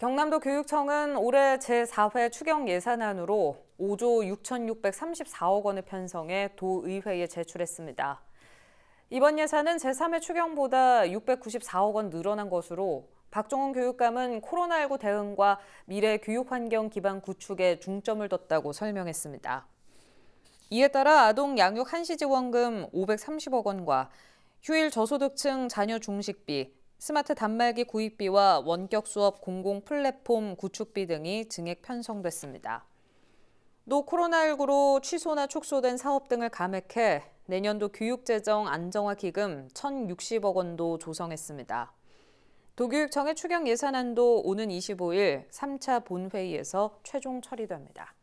경남도 교육청은 올해 제4회 추경 예산안으로 5조 6,634억 원을 편성해 도의회에 제출했습니다. 이번 예산은 제3회 추경보다 694억 원 늘어난 것으로 박종훈 교육감은 코로나19 대응과 미래 교육 환경 기반 구축에 중점을 뒀다고 설명했습니다. 이에 따라 아동 양육 한시 지원금 530억 원과 휴일 저소득층 자녀 중식비 스마트 단말기 구입비와 원격 수업 공공 플랫폼 구축비 등이 증액 편성됐습니다. 또 코로나19로 취소나 축소된 사업 등을 감액해 내년도 교육재정 안정화 기금 1,060억 원도 조성했습니다. 도교육청의 추경 예산안도 오는 25일 3차 본회의에서 최종 처리됩니다.